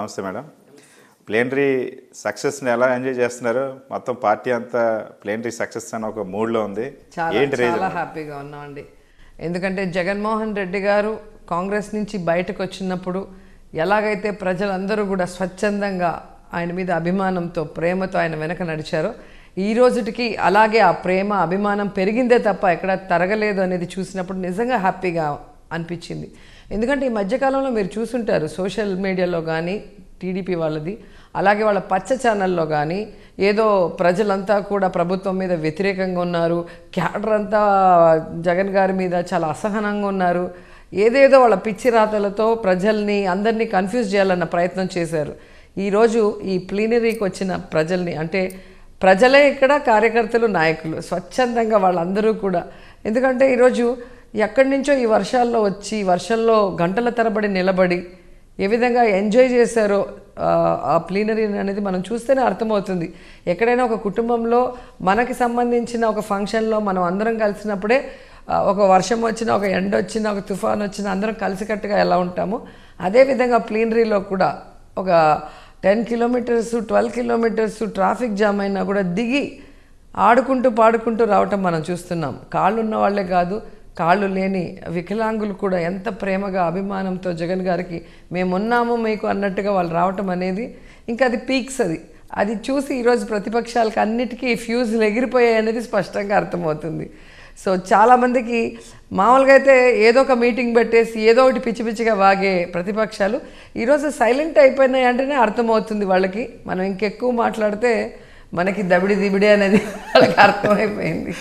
నమస్తే madam plenary సక్సెస్ని ఎలా ఎంజాయ్ చేస్తున్నారు మొత్తం పార్టీ అంతా ప్లేనరీ సక్సెస్ అని ఒక మూడ్లో ఉంది చాలా హ్యాపీగా ఉన్నామండి ఎందుకంటే జగన్మోహన్ రెడ్డి గారు కాంగ్రెస్ నుంచి బయటకు వచ్చినప్పుడు ఎలాగైతే ప్రజలందరూ కూడా స్వచ్ఛందంగా ఆయన మీద అభిమానంతో ప్రేమతో ఆయన వెనక నడిచారో ఈ రోజుటికి అలాగే ఆ ప్రేమ అభిమానం పెరిగిందే తప్ప ఎక్కడ తరగలేదు అనేది చూసినప్పుడు నిజంగా హ్యాపీగా అనిపించింది ఎందుకంటే ఈ మధ్యకాలంలో మీరు చూసుంటారు సోషల్ మీడియాలో కానీ టీడీపీ వాళ్ళది అలాగే వాళ్ళ పచ్చ ఛానల్లో కానీ ఏదో ప్రజలంతా కూడా ప్రభుత్వం మీద వ్యతిరేకంగా ఉన్నారు క్యాడర్ అంతా జగన్ గారి మీద చాలా అసహనంగా ఉన్నారు ఏదేదో వాళ్ళ పిచ్చి రాతలతో ప్రజల్ని అందరినీ కన్ఫ్యూజ్ చేయాలన్న ప్రయత్నం చేశారు ఈరోజు ఈ ప్లీనరీకి వచ్చిన ప్రజల్ని అంటే ప్రజలే ఇక్కడ కార్యకర్తలు నాయకులు స్వచ్ఛందంగా వాళ్ళందరూ కూడా ఎందుకంటే ఈరోజు ఎక్కడి నుంచో ఈ వర్షాల్లో వచ్చి వర్షంలో గంటల తరబడి నిలబడి ఏ విధంగా ఎంజాయ్ చేశారో ఆ ప్లీనరీ అనేది మనం చూస్తేనే అర్థమవుతుంది ఎక్కడైనా ఒక కుటుంబంలో మనకి సంబంధించిన ఒక ఫంక్షన్లో మనం అందరం కలిసినప్పుడే ఒక వర్షం వచ్చినా ఒక ఎండ వచ్చినా ఒక తుఫాన్ వచ్చినా అందరం కలిసికట్టుగా ఎలా ఉంటాము అదేవిధంగా ప్లీనరీలో కూడా ఒక ten kilometres twelve kilometres traffic jam అయినా కూడా దిగి ఆడుకుంటూ పాడుకుంటూ రావటం మనం చూస్తున్నాం కాళ్ళు ఉన్న వాళ్ళే కాదు కాళ్ళు లేని వికలాంగులు కూడా ఎంత ప్రేమగా అభిమానంతో జగన్ గారికి మేమున్నాము మీకు అన్నట్టుగా వాళ్ళు రావటం అనేది ఇంకా అది పీక్స్ అది అది చూసి ఈరోజు ప్రతిపక్షాలకు అన్నిటికీ ఫ్యూజులు ఎగిరిపోయాయి అనేది స్పష్టంగా అర్థమవుతుంది సో చాలామందికి మామూలుగా అయితే ఏదో ఒక మీటింగ్ పెట్టేసి ఏదో ఒకటి పిచ్చి పిచ్చిగా వాగే ప్రతిపక్షాలు ఈరోజు సైలెంట్ అయిపోయినాయి అంటేనే అర్థమవుతుంది వాళ్ళకి మనం ఇంకెక్కువ మాట్లాడితే మనకి దబిడి దిబిడి అనేది వాళ్ళకి అర్థమైపోయింది